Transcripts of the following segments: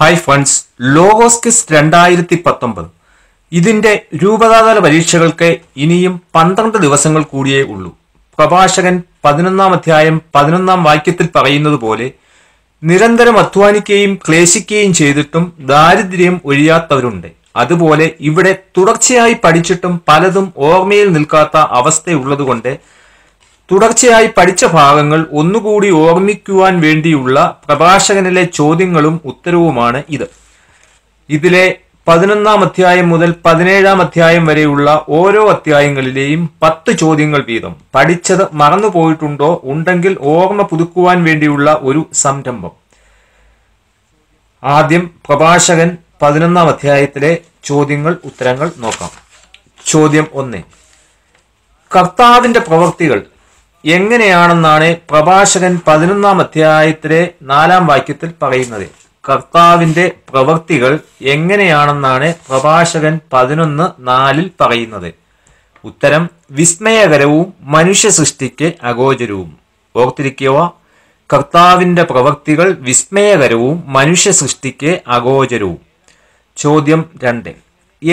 hi funds logos kiss രണ്ടായിരത്തി പത്തൊമ്പത് ഇതിന്റെ രൂപതാതല പരീക്ഷകൾക്ക് ഇനിയും പന്ത്രണ്ട് ദിവസങ്ങൾ കൂടിയേ ഉള്ളൂ പ്രഭാഷകൻ പതിനൊന്നാം അധ്യായം പതിനൊന്നാം വാക്യത്തിൽ പറയുന്നത് പോലെ നിരന്തരം അധ്വാനിക്കുകയും ക്ലേശിക്കുകയും ചെയ്തിട്ടും ദാരിദ്ര്യം ഒഴിയാത്തവരുണ്ട് അതുപോലെ ഇവിടെ തുടർച്ചയായി പഠിച്ചിട്ടും പലതും ഓർമ്മയിൽ നിൽക്കാത്ത അവസ്ഥയുള്ളതുകൊണ്ട് തുടർച്ചയായി പഠിച്ച ഭാഗങ്ങൾ ഒന്നുകൂടി ഓർമ്മിക്കുവാൻ വേണ്ടിയുള്ള പ്രഭാഷകനിലെ ചോദ്യങ്ങളും ഉത്തരവുമാണ് ഇത് ഇതിലെ പതിനൊന്നാം അധ്യായം മുതൽ പതിനേഴാം അധ്യായം വരെയുള്ള ഓരോ അധ്യായങ്ങളിലെയും പത്ത് ചോദ്യങ്ങൾ വീതം പഠിച്ചത് മറന്നുപോയിട്ടുണ്ടോ ഉണ്ടെങ്കിൽ ഓർമ്മ പുതുക്കുവാൻ വേണ്ടിയുള്ള ഒരു സംരംഭം ആദ്യം പ്രഭാഷകൻ പതിനൊന്നാം അധ്യായത്തിലെ ചോദ്യങ്ങൾ ഉത്തരങ്ങൾ നോക്കാം ചോദ്യം ഒന്ന് കർത്താവിന്റെ പ്രവൃത്തികൾ എങ്ങനെയാണെന്നാണ് പ്രഭാഷകൻ പതിനൊന്നാം അധ്യായത്തിലെ നാലാം വാക്യത്തിൽ പറയുന്നത് കർത്താവിന്റെ പ്രവൃത്തികൾ എങ്ങനെയാണെന്നാണ് പ്രഭാഷകൻ പതിനൊന്ന് നാലിൽ പറയുന്നത് ഉത്തരം വിസ്മയകരവും മനുഷ്യ സൃഷ്ടിക്ക് അഗോചരവും ഓർത്തിരിക്കുക കർത്താവിന്റെ പ്രവൃത്തികൾ വിസ്മയകരവും മനുഷ്യ സൃഷ്ടിക്ക് അഗോചരവും ചോദ്യം രണ്ട്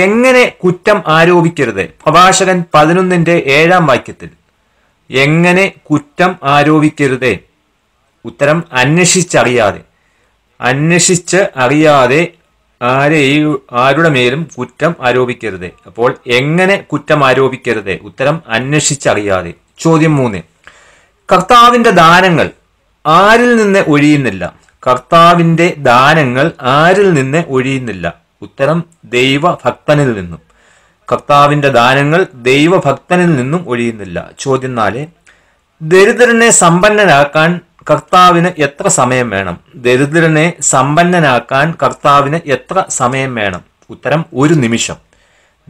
എങ്ങനെ കുറ്റം ആരോപിക്കരുത് പ്രഭാഷകൻ പതിനൊന്നിന്റെ ഏഴാം വാക്യത്തിൽ എങ്ങനെ കുറ്റം ആരോപിക്കരുത് ഉത്തരം അന്വേഷിച്ചറിയാതെ അന്വേഷിച്ച് അറിയാതെ ആരെയും ആരുടെ മേലും കുറ്റം ആരോപിക്കരുത് അപ്പോൾ എങ്ങനെ കുറ്റം ആരോപിക്കരുത് ഉത്തരം അന്വേഷിച്ചറിയാതെ ചോദ്യം മൂന്ന് കർത്താവിൻ്റെ ദാനങ്ങൾ ആരിൽ നിന്ന് ഒഴിയുന്നില്ല കർത്താവിൻ്റെ ദാനങ്ങൾ ആരിൽ നിന്ന് ഒഴിയുന്നില്ല ഉത്തരം ദൈവഭക്തനിൽ നിന്നും കർത്താവിന്റെ ദാനങ്ങൾ ദൈവഭക്തനിൽ നിന്നും ഒഴിയുന്നില്ല ചോദ്യം നാല് ദരിദ്രനെ സമ്പന്നനാക്കാൻ കർത്താവിന് എത്ര സമയം വേണം ദരിദ്രനെ സമ്പന്നനാക്കാൻ കർത്താവിന് എത്ര സമയം വേണം ഉത്തരം ഒരു നിമിഷം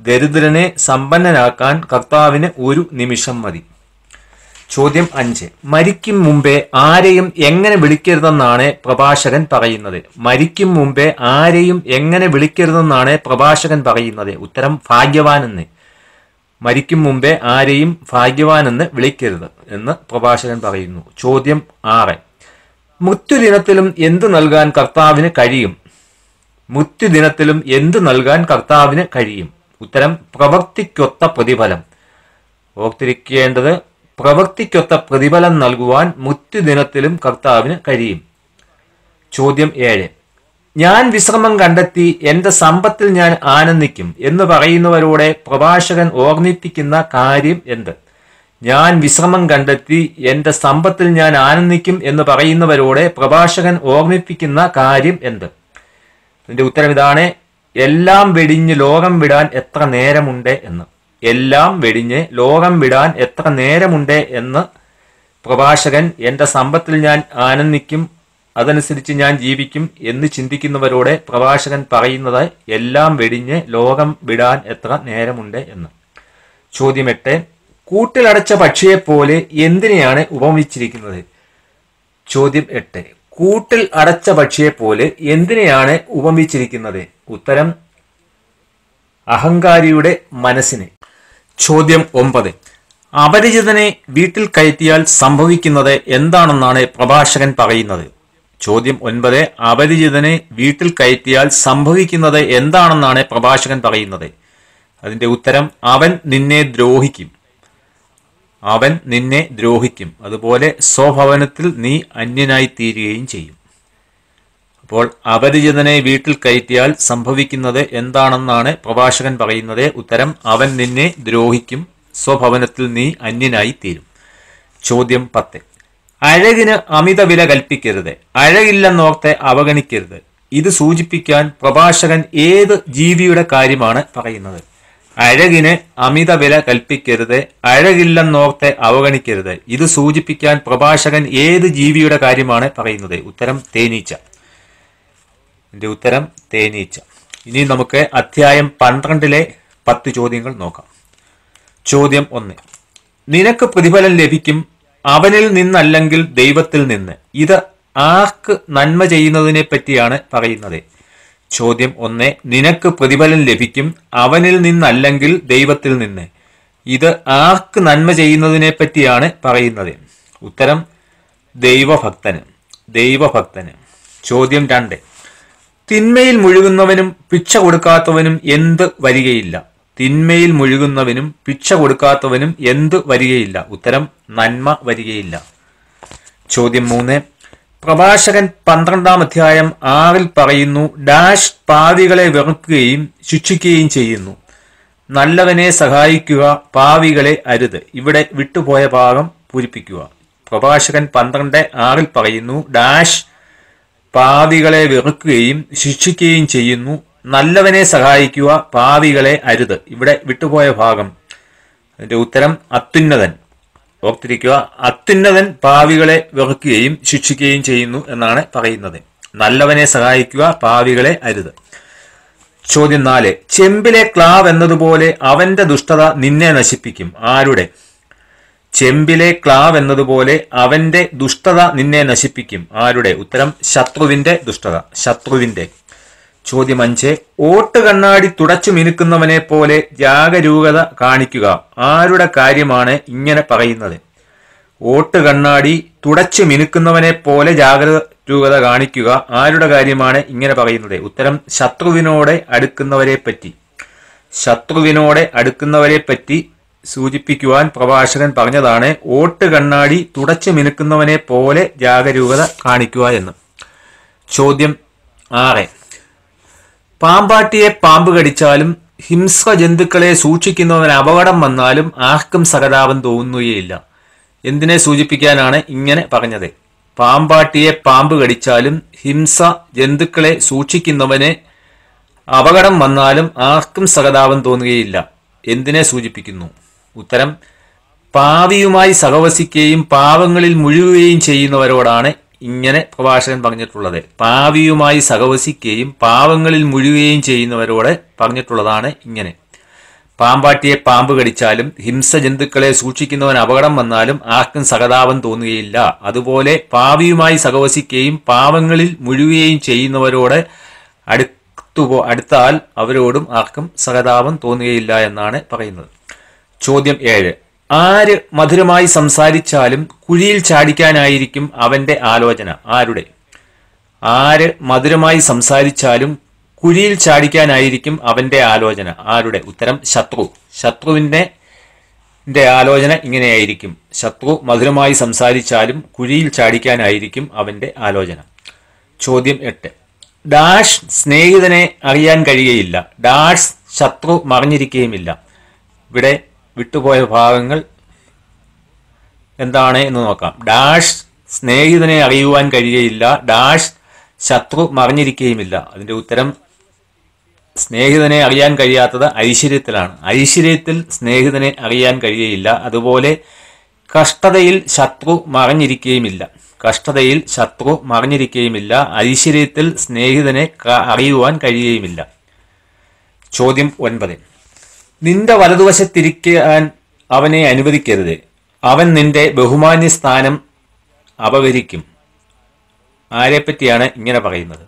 ദരിദ്രനെ സമ്പന്നനാക്കാൻ കർത്താവിന് ഒരു നിമിഷം മതി ചോദ്യം അഞ്ച് മരിക്കും മുമ്പേ ആരെയും എങ്ങനെ വിളിക്കരുതെന്നാണ് പ്രഭാഷകൻ പറയുന്നത് മരിക്കും മുമ്പേ ആരെയും എങ്ങനെ വിളിക്കരുതെന്നാണ് പ്രഭാഷകൻ പറയുന്നത് ഉത്തരം ഭാഗ്യവാനെന്ന് മരിക്കും മുമ്പേ ആരെയും ഭാഗ്യവാനെന്ന് വിളിക്കരുത് എന്ന് പ്രഭാഷകൻ പറയുന്നു ചോദ്യം ആറ് മൃത്യുദിനത്തിലും എന്ത് നൽകാൻ കർത്താവിന് കഴിയും മൃത്യുദിനത്തിലും എന്ത് നൽകാൻ കർത്താവിന് കഴിയും ഉത്തരം പ്രവർത്തിക്കൊത്ത പ്രതിഫലം ഓർത്തിരിക്കേണ്ടത് പ്രവൃത്തിക്കൊത്ത പ്രതിഫലം നൽകുവാൻ ദിനത്തിലും കർത്താവിന് കഴിയും ചോദ്യം ഏഴ് ഞാൻ വിശ്രമം കണ്ടെത്തി എന്റെ സമ്പത്തിൽ ഞാൻ ആനന്ദിക്കും എന്ന് പറയുന്നവരോടെ പ്രഭാഷകൻ ഓർമ്മിപ്പിക്കുന്ന കാര്യം എന്ത് ഞാൻ വിശ്രമം കണ്ടെത്തി എന്റെ സമ്പത്തിൽ ഞാൻ ആനന്ദിക്കും എന്ന് പറയുന്നവരോടെ പ്രഭാഷകൻ ഓർമ്മിപ്പിക്കുന്ന കാര്യം എന്ത് എന്റെ ഉത്തരം ഇതാണ് എല്ലാം വെടിഞ്ഞ് ലോകം വിടാൻ എത്ര നേരമുണ്ട് എന്ന് എല്ലാം വെടിഞ്ഞ് ലോകം വിടാൻ എത്ര നേരമുണ്ട് എന്ന് പ്രഭാഷകൻ എൻ്റെ സമ്പത്തിൽ ഞാൻ ആനന്ദിക്കും അതനുസരിച്ച് ഞാൻ ജീവിക്കും എന്ന് ചിന്തിക്കുന്നവരോട് പ്രഭാഷകൻ പറയുന്നത് എല്ലാം വെടിഞ്ഞ് ലോകം വിടാൻ എത്ര നേരമുണ്ട് എന്ന് ചോദ്യം എട്ട് കൂട്ടിലടച്ച പക്ഷിയെപ്പോലെ എന്തിനെയാണ് ഉപമിച്ചിരിക്കുന്നത് ചോദ്യം എട്ട് കൂട്ടിൽ അടച്ച പക്ഷിയെപ്പോലെ എന്തിനെയാണ് ഉപമിച്ചിരിക്കുന്നത് ഉത്തരം അഹങ്കാരിയുടെ മനസ്സിനെ ചോദ്യം ഒമ്പത് അപരിചിതനെ വീട്ടിൽ കയറ്റിയാൽ സംഭവിക്കുന്നത് എന്താണെന്നാണ് പ്രഭാഷകൻ പറയുന്നത് ചോദ്യം ഒൻപത് അപരിചിതനെ വീട്ടിൽ കയറ്റിയാൽ സംഭവിക്കുന്നത് എന്താണെന്നാണ് പ്രഭാഷകൻ പറയുന്നത് അതിന്റെ ഉത്തരം അവൻ നിന്നെ ദ്രോഹിക്കും അവൻ നിന്നെ ദ്രോഹിക്കും അതുപോലെ സ്വഭവനത്തിൽ നീ അന്യനായി തീരുകയും ചെയ്യും അപ്പോൾ അപരിചിതനെ വീട്ടിൽ കയറ്റിയാൽ സംഭവിക്കുന്നത് എന്താണെന്നാണ് പ്രഭാഷകൻ പറയുന്നത് ഉത്തരം അവൻ നിന്നെ ദ്രോഹിക്കും സ്വഭവനത്തിൽ നീ അന്യനായി തീരും ചോദ്യം പത്ത് അഴകിന് അമിത വില കൽപ്പിക്കരുത് അഴകില്ലെന്നോർത്തെ അവഗണിക്കരുത് ഇത് സൂചിപ്പിക്കാൻ പ്രഭാഷകൻ ഏത് ജീവിയുടെ കാര്യമാണ് പറയുന്നത് അഴകിന് അമിത വില കൽപ്പിക്കരുത് അഴകില്ലെന്നോർത്തെ അവഗണിക്കരുത് ഇത് സൂചിപ്പിക്കാൻ പ്രഭാഷകൻ ഏത് ജീവിയുടെ കാര്യമാണ് പറയുന്നത് ഉത്തരം തേനീച്ച ഇതിൻ്റെ ഉത്തരം തേനീച്ച ഇനി നമുക്ക് അധ്യായം പന്ത്രണ്ടിലെ പത്ത് ചോദ്യങ്ങൾ നോക്കാം ചോദ്യം ഒന്ന് നിനക്ക് പ്രതിഫലം ലഭിക്കും അവനിൽ നിന്നല്ലെങ്കിൽ ദൈവത്തിൽ നിന്ന് ഇത് ആർക്ക് നന്മ ചെയ്യുന്നതിനെ പറ്റിയാണ് പറയുന്നത് ചോദ്യം ഒന്ന് നിനക്ക് പ്രതിഫലം ലഭിക്കും അവനിൽ നിന്നല്ലെങ്കിൽ ദൈവത്തിൽ നിന്ന് ഇത് ആർക്ക് നന്മ ചെയ്യുന്നതിനെ പറ്റിയാണ് പറയുന്നത് ഉത്തരം ദൈവഭക്തന് ദൈവഭക്തന് ചോദ്യം രണ്ട് തിന്മയിൽ മുഴുകുന്നവനും പിച്ച കൊടുക്കാത്തവനും എന്ത് വരികയില്ല തിന്മയിൽ മുഴുകുന്നവനും പിച്ച കൊടുക്കാത്തവനും എന്ത് വരികയില്ല ഉത്തരം നന്മ വരികയില്ല ചോദ്യം മൂന്ന് പ്രഭാഷകൻ പന്ത്രണ്ടാം അധ്യായം ആറിൽ പറയുന്നു ഡാഷ് പാവികളെ വെറുക്കുകയും ശിക്ഷിക്കുകയും ചെയ്യുന്നു നല്ലവനെ സഹായിക്കുക പാവികളെ അരുത് ഇവിടെ വിട്ടുപോയ ഭാഗം പൂരിപ്പിക്കുക പ്രഭാഷകൻ പന്ത്രണ്ട് ആറിൽ പറയുന്നു ഡാഷ് പാവികളെ വെറുക്കുകയും ശിക്ഷിക്കുകയും ചെയ്യുന്നു നല്ലവനെ സഹായിക്കുക പാവികളെ അരുത് ഇവിടെ വിട്ടുപോയ ഭാഗം അതിന്റെ ഉത്തരം അത്യുന്നതൻ ഓർത്തിരിക്കുക അത്യുന്നതൻ പാവികളെ വെറുക്കുകയും ശിക്ഷിക്കുകയും ചെയ്യുന്നു എന്നാണ് പറയുന്നത് നല്ലവനെ സഹായിക്കുക പാവികളെ അരുത് ചോദ്യം നാല് ചെമ്പിലെ ക്ലാവ് എന്നതുപോലെ അവന്റെ ദുഷ്ടത നിന്നെ നശിപ്പിക്കും ആരുടെ ചെമ്പിലെ ക്ലാവ് എന്നതുപോലെ അവന്റെ ദുഷ്ടത നിന്നെ നശിപ്പിക്കും ആരുടെ ഉത്തരം ശത്രുവിന്റെ ദുഷ്ടത ശത്രുവിന്റെ ചോദ്യം അഞ്ച് ഓട്ട് കണ്ണാടി തുടച്ചു മിനുക്കുന്നവനെ പോലെ ജാഗരൂകത കാണിക്കുക ആരുടെ കാര്യമാണ് ഇങ്ങനെ പറയുന്നത് ഓട്ട് കണ്ണാടി തുടച്ചു മിനുക്കുന്നവനെ പോലെ ജാഗരൂകത കാണിക്കുക ആരുടെ കാര്യമാണ് ഇങ്ങനെ പറയുന്നത് ഉത്തരം ശത്രുവിനോടെ അടുക്കുന്നവരെ പറ്റി ശത്രുവിനോടെ അടുക്കുന്നവരെ പറ്റി സൂചിപ്പിക്കുവാൻ പ്രഭാഷകൻ പറഞ്ഞതാണ് ഓട്ട് കണ്ണാടി തുടച്ചു മിനുക്കുന്നവനെ പോലെ ജാഗരൂകത കാണിക്കുക എന്ന് ചോദ്യം ആറ് പാമ്പാട്ടിയെ പാമ്പ് കടിച്ചാലും ഹിംസ്ര ജന്തുക്കളെ സൂക്ഷിക്കുന്നവന് അപകടം വന്നാലും ആർക്കും സഹതാപം തോന്നുകയില്ല എന്തിനെ സൂചിപ്പിക്കാനാണ് ഇങ്ങനെ പറഞ്ഞത് പാമ്പാട്ടിയെ പാമ്പ് കടിച്ചാലും ഹിംസ ജന്തുക്കളെ സൂക്ഷിക്കുന്നവന് അപകടം വന്നാലും ആർക്കും സഹതാപം തോന്നുകയില്ല എന്തിനെ സൂചിപ്പിക്കുന്നു ഉത്തരം പാവിയുമായി സഹവസിക്കുകയും പാവങ്ങളിൽ മുഴുകുകയും ചെയ്യുന്നവരോടാണ് ഇങ്ങനെ പ്രഭാഷകൻ പറഞ്ഞിട്ടുള്ളത് പാവിയുമായി സഹവസിക്കുകയും പാവങ്ങളിൽ മുഴുകുകയും ചെയ്യുന്നവരോട് പറഞ്ഞിട്ടുള്ളതാണ് ഇങ്ങനെ പാമ്പാട്ടിയെ പാമ്പ് കടിച്ചാലും ഹിംസ ജന്തുക്കളെ സൂക്ഷിക്കുന്നവൻ അപകടം വന്നാലും ആർക്കും സഹതാപം തോന്നുകയില്ല അതുപോലെ പാവിയുമായി സഹവസിക്കുകയും പാവങ്ങളിൽ മുഴുകുകയും ചെയ്യുന്നവരോട് അടുത്തുപോ അടുത്താൽ അവരോടും ആർക്കും സഹതാപം തോന്നുകയില്ല എന്നാണ് പറയുന്നത് ചോദ്യം ഏഴ് ആര് മധുരമായി സംസാരിച്ചാലും കുഴിയിൽ ചാടിക്കാനായിരിക്കും അവന്റെ ആലോചന ആരുടെ ആര് മധുരമായി സംസാരിച്ചാലും കുഴിയിൽ ചാടിക്കാനായിരിക്കും അവന്റെ ആലോചന ആരുടെ ഉത്തരം ശത്രു ന്റെ ആലോചന ഇങ്ങനെയായിരിക്കും ശത്രു മധുരമായി സംസാരിച്ചാലും കുഴിയിൽ ചാടിക്കാനായിരിക്കും അവന്റെ ആലോചന ചോദ്യം എട്ട് ഡാഷ് സ്നേഹിതനെ അറിയാൻ കഴിയുകയില്ല ഡാഷ് ശത്രു മറിഞ്ഞിരിക്കുകയുമില്ല ഇവിടെ വിട്ടുപോയ ഭാഗങ്ങൾ എന്താണ് എന്ന് നോക്കാം ഡാഷ് സ്നേഹിതനെ അറിയുവാൻ കഴിയുകയില്ല ഡാഷ് ശത്രു മറിഞ്ഞിരിക്കുകയുമില്ല അതിൻ്റെ ഉത്തരം സ്നേഹിതനെ അറിയാൻ കഴിയാത്തത് ഐശ്വര്യത്തിലാണ് ഐശ്വര്യത്തിൽ സ്നേഹിതനെ അറിയാൻ കഴിയുകയില്ല അതുപോലെ കഷ്ടതയിൽ ശത്രു മറിഞ്ഞിരിക്കുകയുമില്ല കഷ്ടതയിൽ ശത്രു മറിഞ്ഞിരിക്കുകയുമില്ല ഐശ്വര്യത്തിൽ സ്നേഹിതനെ അറിയുവാൻ കഴിയുകയുമില്ല ചോദ്യം ഒൻപത് നിന്റെ വലതുവശത്തിരിക്കാൻ അവനെ അനുവദിക്കരുത് അവൻ നിന്റെ ബഹുമാന്യ സ്ഥാനം അപകരിക്കും ആരെപ്പറ്റിയാണ് ഇങ്ങനെ പറയുന്നത്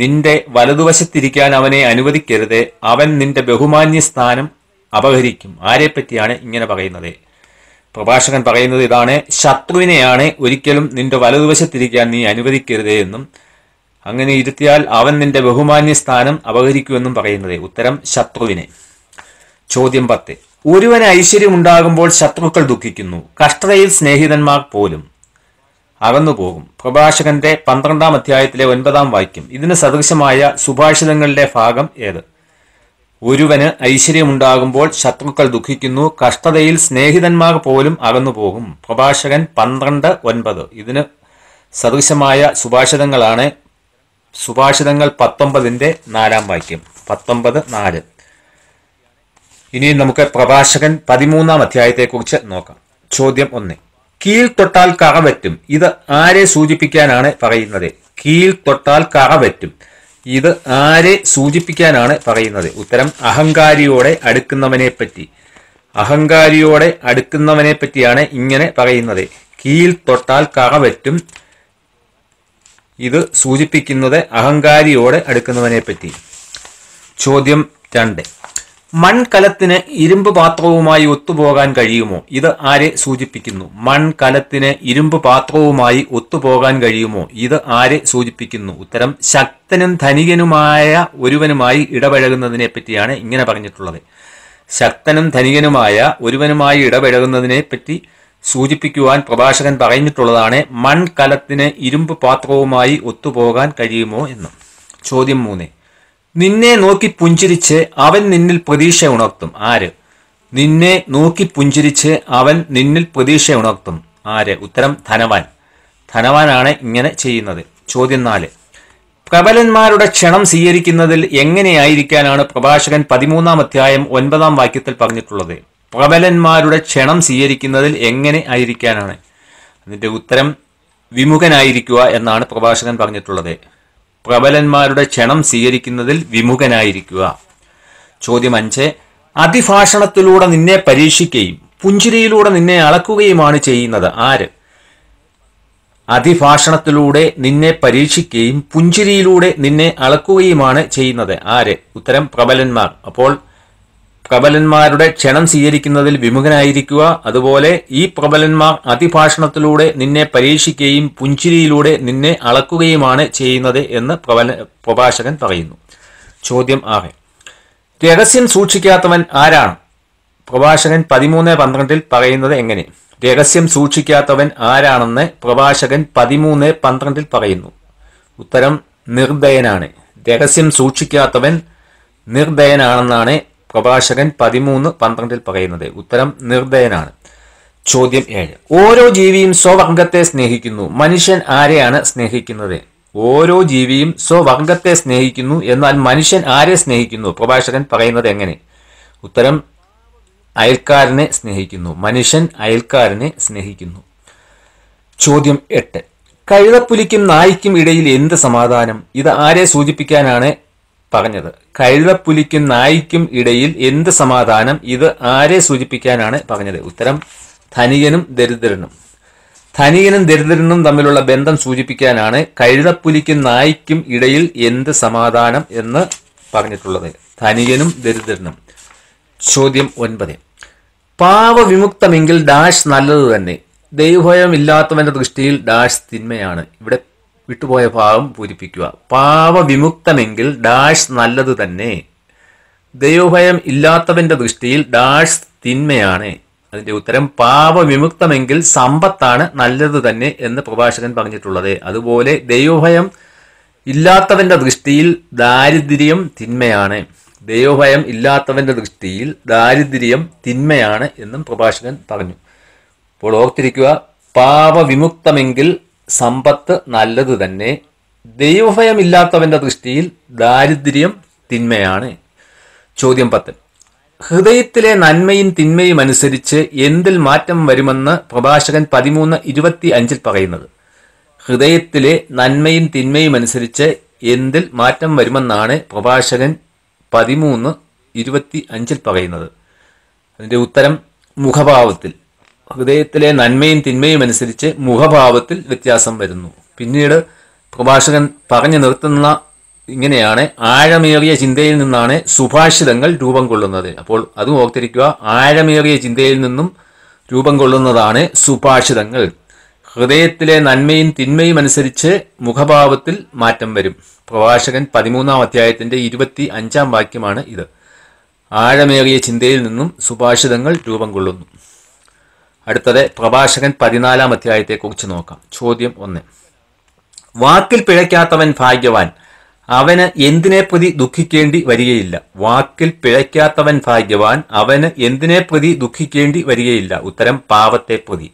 നിന്റെ വലതുവശത്തിരിക്കാൻ അവനെ അനുവദിക്കരുത് അവൻ നിന്റെ ബഹുമാന്യ സ്ഥാനം അപഹരിക്കും ആരെപ്പറ്റിയാണ് ഇങ്ങനെ പറയുന്നത് പ്രഭാഷകൻ പറയുന്നത് ഇതാണ് ശത്രുവിനെയാണ് ഒരിക്കലും നിന്റെ വലതുവശത്തിരിക്കാൻ നീ അനുവദിക്കരുത് എന്നും അങ്ങനെ ഇരുത്തിയാൽ അവൻ നിന്റെ ബഹുമാന്യ സ്ഥാനം അപഹരിക്കുമെന്നും പറയുന്നത് ഉത്തരം ശത്രുവിനെ ചോദ്യം പത്ത് ഒരുവന് ഐശ്വര്യമുണ്ടാകുമ്പോൾ ശത്രുക്കൾ ദുഃഖിക്കുന്നു കഷ്ടതയിൽ സ്നേഹിതന്മാർ പോലും അകന്നുപോകും പ്രഭാഷകന്റെ പന്ത്രണ്ടാം അധ്യായത്തിലെ ഒൻപതാം വാക്യം ഇതിന് സദൃശമായ സുഭാഷിതങ്ങളുടെ ഭാഗം ഏത് ഒരുവന് ഐശ്വര്യമുണ്ടാകുമ്പോൾ ശത്രുക്കൾ ദുഃഖിക്കുന്നു കഷ്ടതയിൽ സ്നേഹിതന്മാർ പോലും അകന്നുപോകും പ്രഭാഷകൻ പന്ത്രണ്ട് ഒൻപത് ഇതിന് സദൃശമായ സുഭാഷിതങ്ങളാണ് സുഭാഷിതങ്ങൾ പത്തൊമ്പതിന്റെ നാലാം വാക്യം പത്തൊമ്പത് നാല് ഇനി നമുക്ക് പ്രഭാഷകൻ പതിമൂന്നാം അധ്യായത്തെക്കുറിച്ച് നോക്കാം ചോദ്യം ഒന്ന് കീൽ തൊട്ടാൽ കറ ഇത് ആരെ സൂചിപ്പിക്കാനാണ് പറയുന്നത് കീൽ തൊട്ടാൽ കറ ഇത് ആരെ സൂചിപ്പിക്കാനാണ് പറയുന്നത് ഉത്തരം അഹങ്കാരിയോടെ അടുക്കുന്നവനെ പറ്റി അഹങ്കാരിയോടെ അടുക്കുന്നവനെ പറ്റിയാണ് ഇങ്ങനെ പറയുന്നത് കീൽ തൊട്ടാൽ കറ ഇത് സൂചിപ്പിക്കുന്നത് അഹങ്കാരിയോടെ അടുക്കുന്നവനെ പറ്റി ചോദ്യം രണ്ട് മൺകലത്തിന് ഇരുമ്പ് പാത്രവുമായി ഒത്തുപോകാൻ കഴിയുമോ ഇത് ആരെ സൂചിപ്പിക്കുന്നു മൺകലത്തിന് ഇരുമ്പ് പാത്രവുമായി ഒത്തുപോകാൻ കഴിയുമോ ഇത് ആരെ സൂചിപ്പിക്കുന്നു ഉത്തരം ശക്തനും ധനികനുമായ ഒരുവനുമായി ഇടപഴകുന്നതിനെ പറ്റിയാണ് ഇങ്ങനെ പറഞ്ഞിട്ടുള്ളത് ശക്തനും ധനികനുമായ ഒരുവനുമായി ഇടപഴകുന്നതിനെ പറ്റി സൂചിപ്പിക്കുവാൻ പ്രഭാഷകൻ പറഞ്ഞിട്ടുള്ളതാണ് മൺകലത്തിന് ഇരുമ്പ് പാത്രവുമായി ഒത്തുപോകാൻ കഴിയുമോ എന്ന് ചോദ്യം മൂന്നേ നിന്നെ നോക്കി പുഞ്ചിരിച്ച് അവൻ നിന്നിൽ പ്രതീക്ഷ ഉണർത്തും ആര് നിന്നെ നോക്കി പുഞ്ചിരിച്ച് അവൻ നിന്നിൽ പ്രതീക്ഷ ഉണർത്തും ആര് ഉത്തരം ധനവാൻ ധനവാനാണ് ഇങ്ങനെ ചെയ്യുന്നത് ചോദ്യം നാല് പ്രബലന്മാരുടെ ക്ഷണം സ്വീകരിക്കുന്നതിൽ എങ്ങനെയായിരിക്കാനാണ് പ്രഭാഷകൻ പതിമൂന്നാം അധ്യായം ഒൻപതാം വാക്യത്തിൽ പറഞ്ഞിട്ടുള്ളത് പ്രബലന്മാരുടെ ക്ഷണം സ്വീകരിക്കുന്നതിൽ എങ്ങനെ ആയിരിക്കാനാണ് അതിൻ്റെ ഉത്തരം വിമുഖനായിരിക്കുക എന്നാണ് പ്രഭാഷകൻ പറഞ്ഞിട്ടുള്ളത് പ്രബലന്മാരുടെ ക്ഷണം സ്വീകരിക്കുന്നതിൽ വിമുഖനായിരിക്കുക ചോദ്യം അഞ്ച് അതിഭാഷണത്തിലൂടെ നിന്നെ പരീക്ഷിക്കുകയും പുഞ്ചിരിയിലൂടെ നിന്നെ അളക്കുകയുമാണ് ചെയ്യുന്നത് ആര് അതിഭാഷണത്തിലൂടെ നിന്നെ പരീക്ഷിക്കുകയും പുഞ്ചിരിയിലൂടെ നിന്നെ അളക്കുകയുമാണ് ചെയ്യുന്നത് ആര് ഉത്തരം പ്രബലന്മാർ അപ്പോൾ പ്രബലന്മാരുടെ ക്ഷണം സ്വീകരിക്കുന്നതിൽ വിമുഖനായിരിക്കുക അതുപോലെ ഈ പ്രബലന്മാർ അതിഭാഷണത്തിലൂടെ നിന്നെ പരീക്ഷിക്കുകയും പുഞ്ചിരിയിലൂടെ നിന്നെ അളക്കുകയുമാണ് ചെയ്യുന്നത് എന്ന് പ്രബല പ്രഭാഷകൻ പറയുന്നു ചോദ്യം ആറ് രഹസ്യം സൂക്ഷിക്കാത്തവൻ ആരാണ് പ്രഭാഷകൻ പതിമൂന്ന് പന്ത്രണ്ടിൽ പറയുന്നത് എങ്ങനെ രഹസ്യം സൂക്ഷിക്കാത്തവൻ ആരാണെന്ന് പ്രഭാഷകൻ പതിമൂന്ന് പന്ത്രണ്ടിൽ പറയുന്നു ഉത്തരം നിർദയനാണ് രഹസ്യം സൂക്ഷിക്കാത്തവൻ നിർദയനാണെന്നാണ് പ്രഭാഷകൻ പതിമൂന്ന് പന്ത്രണ്ടിൽ പറയുന്നത് ഉത്തരം നിർദയനാണ് ചോദ്യം ഏഴ് ഓരോ ജീവിയും സ്വവർഗത്തെ സ്നേഹിക്കുന്നു മനുഷ്യൻ ആരെയാണ് സ്നേഹിക്കുന്നത് ഓരോ ജീവിയും സ്വവർഗത്തെ സ്നേഹിക്കുന്നു എന്നാൽ മനുഷ്യൻ ആരെ സ്നേഹിക്കുന്നു പ്രഭാഷകൻ പറയുന്നത് എങ്ങനെ ഉത്തരം അയൽക്കാരനെ സ്നേഹിക്കുന്നു മനുഷ്യൻ അയൽക്കാരനെ സ്നേഹിക്കുന്നു ചോദ്യം എട്ട് കഴുതപ്പുലിക്കും നായ്ക്കും ഇടയിൽ എന്ത് സമാധാനം ഇത് ആരെ സൂചിപ്പിക്കാനാണ് പറഞ്ഞത് കഴുതപ്പുലിക്കും നായിക്കും ഇടയിൽ എന്ത് സമാധാനം ഇത് ആരെ സൂചിപ്പിക്കാനാണ് പറഞ്ഞത് ഉത്തരം ധനികനും ദരിദ്രനും ധനികനും ദരിദ്രനും തമ്മിലുള്ള ബന്ധം സൂചിപ്പിക്കാനാണ് കഴുതപ്പുലിക്കും നായിക്കും ഇടയിൽ എന്ത് സമാധാനം എന്ന് പറഞ്ഞിട്ടുള്ളത് ധനികനും ദരിദ്രനും ചോദ്യം ഒൻപത് പാവവിമുക്തമെങ്കിൽ ഡാഷ് നല്ലത് തന്നെ ദൈവഭയമില്ലാത്തവന്റെ ദൃഷ്ടിയിൽ ഡാഷ് തിന്മയാണ് ഇവിടെ വിട്ടുപോയ ഭാവം പൂരിപ്പിക്കുക പാവവിമുക്തനെങ്കിൽ ഡാഷ് നല്ലത് തന്നെ ദൈവഭയം ഇല്ലാത്തവന്റെ ദൃഷ്ടിയിൽ ഡാഷ് തിന്മയാണ് അതിന്റെ ഉത്തരം പാപവിമുക്തമെങ്കിൽ സമ്പത്താണ് നല്ലത് തന്നെ എന്ന് പ്രഭാഷകൻ പറഞ്ഞിട്ടുള്ളത് അതുപോലെ ദൈവഭയം ഇല്ലാത്തവന്റെ ദൃഷ്ടിയിൽ ദാരിദ്ര്യം തിന്മയാണ് ദൈവഭയം ഇല്ലാത്തവന്റെ ദൃഷ്ടിയിൽ ദാരിദ്ര്യം തിന്മയാണ് എന്നും പ്രഭാഷകൻ പറഞ്ഞു അപ്പോൾ ഓർത്തിരിക്കുക പാപവിമുക്തമെങ്കിൽ സമ്പത്ത് നല്ലത് തന്നെ ദൈവഭയമില്ലാത്തവന്റെ ദൃഷ്ടിയിൽ ദാരിദ്ര്യം തിന്മയാണ് ചോദ്യം പത്ത് ഹൃദയത്തിലെ നന്മയും തിന്മയും അനുസരിച്ച് എന്തിൽ മാറ്റം വരുമെന്ന് പ്രഭാഷകൻ പതിമൂന്ന് ഇരുപത്തി അഞ്ചിൽ പറയുന്നത് ഹൃദയത്തിലെ നന്മയും തിന്മയും അനുസരിച്ച് എന്തിൽ മാറ്റം വരുമെന്നാണ് പ്രഭാഷകൻ പതിമൂന്ന് ഇരുപത്തി അഞ്ചിൽ പറയുന്നത് അതിൻ്റെ ഉത്തരം മുഖഭാവത്തിൽ ഹൃദയത്തിലെ നന്മയും തിന്മയും അനുസരിച്ച് മുഖഭാവത്തിൽ വ്യത്യാസം വരുന്നു പിന്നീട് പ്രഭാഷകൻ പറഞ്ഞു നിർത്തുന്ന ഇങ്ങനെയാണ് ആഴമേറിയ ചിന്തയിൽ നിന്നാണ് സുഭാഷിതങ്ങൾ രൂപം കൊള്ളുന്നത് അപ്പോൾ അത് ഓർത്തിരിക്കുക ആഴമേറിയ ചിന്തയിൽ നിന്നും രൂപം കൊള്ളുന്നതാണ് സുഭാഷിതങ്ങൾ ഹൃദയത്തിലെ നന്മയും തിന്മയും അനുസരിച്ച് മുഖഭാവത്തിൽ മാറ്റം വരും പ്രഭാഷകൻ പതിമൂന്നാം അധ്യായത്തിന്റെ ഇരുപത്തി അഞ്ചാം വാക്യമാണ് ഇത് ആഴമേറിയ ചിന്തയിൽ നിന്നും സുഭാഷിതങ്ങൾ രൂപം കൊള്ളുന്നു അടുത്തത് പ്രഭാഷകൻ പതിനാലാം അധ്യായത്തെക്കുറിച്ച് നോക്കാം ചോദ്യം ഒന്ന് വാക്കിൽ പിഴയ്ക്കാത്തവൻ ഭാഗ്യവാൻ അവന് എന്തിനെ പ്രതി ദുഃഖിക്കേണ്ടി വരികയില്ല വാക്കിൽ പിഴയ്ക്കാത്തവൻ ഭാഗ്യവാൻ അവന് എന്തിനെ പ്രതി ദുഃഖിക്കേണ്ടി വരികയില്ല ഉത്തരം പാവത്തെ പ്രതി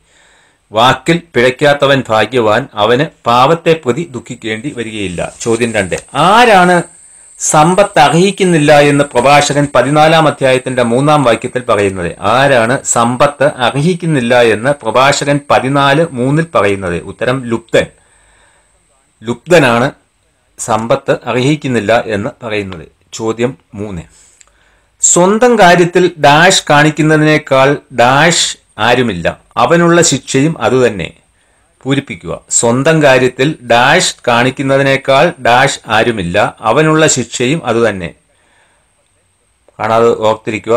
വാക്കിൽ പിഴയ്ക്കാത്തവൻ ഭാഗ്യവാൻ അവന് പാവത്തെ പ്രതി ദുഃഖിക്കേണ്ടി വരികയില്ല ചോദ്യം രണ്ട് ആരാണ് സമ്പത്ത് അർഹിക്കുന്നില്ല എന്ന് പ്രഭാഷകൻ പതിനാലാം അധ്യായത്തിന്റെ മൂന്നാം വാക്യത്തിൽ പറയുന്നത് ആരാണ് സമ്പത്ത് അർഹിക്കുന്നില്ല എന്ന് പ്രഭാഷകൻ പതിനാല് മൂന്നിൽ പറയുന്നത് ഉത്തരം ലുപ്തൻ ലുപ്തനാണ് സമ്പത്ത് അർഹിക്കുന്നില്ല എന്ന് പറയുന്നത് ചോദ്യം മൂന്ന് സ്വന്തം കാര്യത്തിൽ ഡാഷ് കാണിക്കുന്നതിനേക്കാൾ ഡാഷ് ആരുമില്ല അവനുള്ള ശിക്ഷയും അതുതന്നെ പൂരിപ്പിക്കുക സ്വന്തം കാര്യത്തിൽ ഡാഷ് കാണിക്കുന്നതിനേക്കാൾ ഡാഷ് ആരുമില്ല അവനുള്ള ശിക്ഷയും അതുതന്നെ കാണാതെ ഓർത്തിരിക്കുക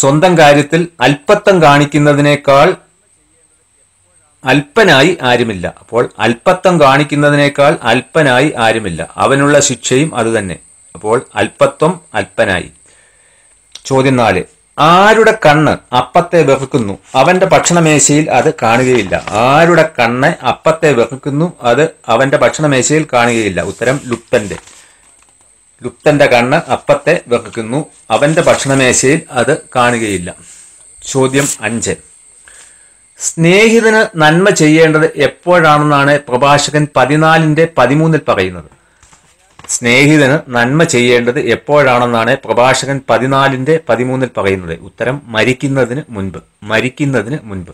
സ്വന്തം കാര്യത്തിൽ അല്പത്വം കാണിക്കുന്നതിനേക്കാൾ അല്പനായി ആരുമില്ല അപ്പോൾ അല്പത്വം കാണിക്കുന്നതിനേക്കാൾ അല്പനായി ആരുമില്ല അവനുള്ള ശിക്ഷയും അതുതന്നെ അപ്പോൾ അല്പത്വം അല്പനായി ചോദ്യം നാല് ആരുടെ കണ്ണ് അപ്പത്തെ വെറുക്കുന്നു അവന്റെ ഭക്ഷണമേശയിൽ അത് കാണുകയില്ല ആരുടെ കണ്ണ് അപ്പത്തെ വെറുക്കുന്നു അത് അവന്റെ ഭക്ഷണമേശയിൽ കാണുകയില്ല ഉത്തരം ലുപ്തന്റെ ലുപ്തന്റെ കണ്ണ് അപ്പത്തെ വെറുക്കുന്നു അവന്റെ ഭക്ഷണമേശയിൽ അത് കാണുകയില്ല ചോദ്യം അഞ്ച് സ്നേഹിതന് നന്മ ചെയ്യേണ്ടത് എപ്പോഴാണെന്നാണ് പ്രഭാഷകൻ പതിനാലിന്റെ പതിമൂന്നിൽ പറയുന്നത് സ്നേഹിതന് നന്മ ചെയ്യേണ്ടത് എപ്പോഴാണെന്നാണ് പ്രഭാഷകൻ പതിനാലിന്റെ പതിമൂന്നിൽ പറയുന്നത് ഉത്തരം മരിക്കുന്നതിന് മുൻപ് മരിക്കുന്നതിന് മുൻപ്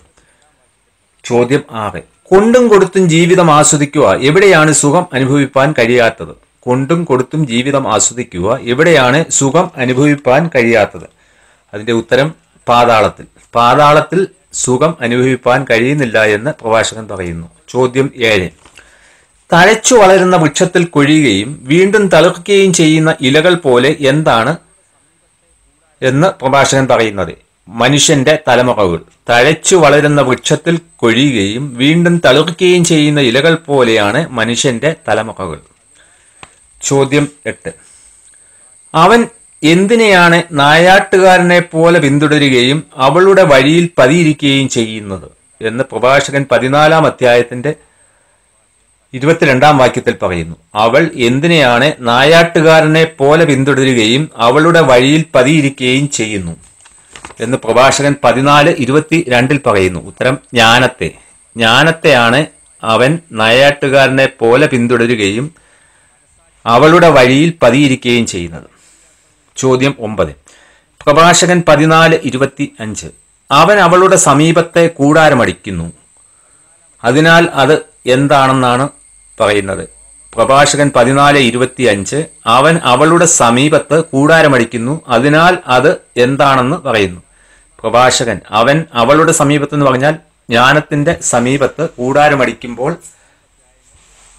ചോദ്യം ആറ് കൊണ്ടും കൊടുത്തും ജീവിതം ആസ്വദിക്കുക എവിടെയാണ് സുഖം അനുഭവിപ്പാൻ കഴിയാത്തത് കൊണ്ടും കൊടുത്തും ജീവിതം ആസ്വദിക്കുക എവിടെയാണ് സുഖം അനുഭവിപ്പാൻ കഴിയാത്തത് അതിന്റെ ഉത്തരം പാതാളത്തിൽ പാതാളത്തിൽ സുഖം അനുഭവിപ്പാൻ കഴിയുന്നില്ല എന്ന് പ്രഭാഷകൻ പറയുന്നു ചോദ്യം ഏഴ് തഴച്ചു വളരുന്ന വൃക്ഷത്തിൽ കൊഴിയുകയും വീണ്ടും തളിർക്കുകയും ചെയ്യുന്ന ഇലകൾ പോലെ എന്താണ് എന്ന് പ്രഭാഷകൻ പറയുന്നത് മനുഷ്യന്റെ തലമുറകൾ തഴച്ചു വളരുന്ന വൃക്ഷത്തിൽ കൊഴിയുകയും വീണ്ടും തളിർക്കുകയും ചെയ്യുന്ന ഇലകൾ പോലെയാണ് മനുഷ്യന്റെ തലമുറകൾ ചോദ്യം എട്ട് അവൻ എന്തിനെയാണ് നായാട്ടുകാരനെ പോലെ പിന്തുടരുകയും അവളുടെ വഴിയിൽ പതിയിരിക്കുകയും ചെയ്യുന്നത് എന്ന് പ്രഭാഷകൻ പതിനാലാം അധ്യായത്തിന്റെ ഇരുപത്തിരണ്ടാം വാക്യത്തിൽ പറയുന്നു അവൾ എന്തിനെയാണ് നായാട്ടുകാരനെ പോലെ പിന്തുടരുകയും അവളുടെ വഴിയിൽ പതിയിരിക്കുകയും ചെയ്യുന്നു എന്ന് പ്രഭാഷകൻ പതിനാല് ഇരുപത്തി രണ്ടിൽ പറയുന്നു ഉത്തരം ജ്ഞാനത്തെ ജ്ഞാനത്തെയാണ് അവൻ നായാട്ടുകാരനെ പോലെ പിന്തുടരുകയും അവളുടെ വഴിയിൽ പതിയിരിക്കുകയും ചെയ്യുന്നത് ചോദ്യം ഒമ്പത് പ്രഭാഷകൻ പതിനാല് ഇരുപത്തി അഞ്ച് അവൻ അവളുടെ സമീപത്തെ കൂടാരമടിക്കുന്നു അതിനാൽ അത് എന്താണെന്നാണ് പറയുന്നത് പ്രഭാഷകൻ പതിനാല് ഇരുപത്തി അഞ്ച് അവൻ അവളുടെ സമീപത്ത് കൂടാരമടിക്കുന്നു അതിനാൽ അത് എന്താണെന്ന് പറയുന്നു പ്രഭാഷകൻ അവൻ അവളുടെ സമീപത്ത് എന്ന് പറഞ്ഞാൽ ജ്ഞാനത്തിന്റെ സമീപത്ത് കൂടാരമടിക്കുമ്പോൾ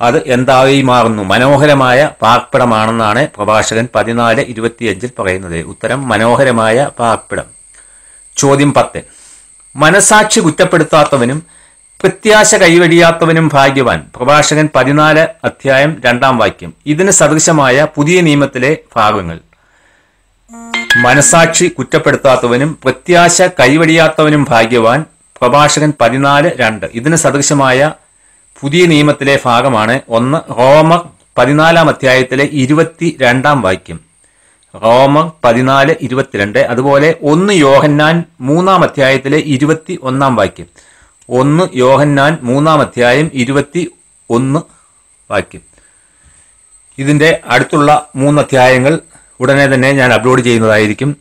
അത് എന്തായി മാറുന്നു മനോഹരമായ പാർപ്പിടമാണെന്നാണ് പ്രഭാഷകൻ പതിനാല് ഇരുപത്തിയഞ്ചിൽ പറയുന്നത് ഉത്തരം മനോഹരമായ പാർപ്പിടം ചോദ്യം പത്ത് മനസാക്ഷി കുറ്റപ്പെടുത്താത്തവനും പ്രത്യാശ കൈവടിയാത്തവനും ഭാഗ്യവാൻ പ്രഭാഷകൻ പതിനാല് അധ്യായം രണ്ടാം വാക്യം ഇതിന് സദൃശമായ പുതിയ നിയമത്തിലെ ഭാഗങ്ങൾ മനസാക്ഷി കുറ്റപ്പെടുത്താത്തവനും പ്രത്യാശ കൈവടിയാത്തവനും ഭാഗ്യവാൻ പ്രഭാഷകൻ പതിനാല് രണ്ട് ഇതിന് സദൃശമായ പുതിയ നിയമത്തിലെ ഭാഗമാണ് ഒന്ന് റോമർ പതിനാലാം അധ്യായത്തിലെ ഇരുപത്തി രണ്ടാം വാക്യം റോമർ പതിനാല് ഇരുപത്തിരണ്ട് അതുപോലെ ഒന്ന് യോഹന്നാൻ മൂന്നാം അധ്യായത്തിലെ ഇരുപത്തി ഒന്നാം വാക്യം ഒന്ന് യോഹന്നാൻ മൂന്നാം അധ്യായം ഇരുപത്തി ഒന്ന് വാക്യം ഇതിൻ്റെ അടുത്തുള്ള മൂന്ന് അധ്യായങ്ങൾ ഉടനെ തന്നെ ഞാൻ അപ്ലോഡ് ചെയ്യുന്നതായിരിക്കും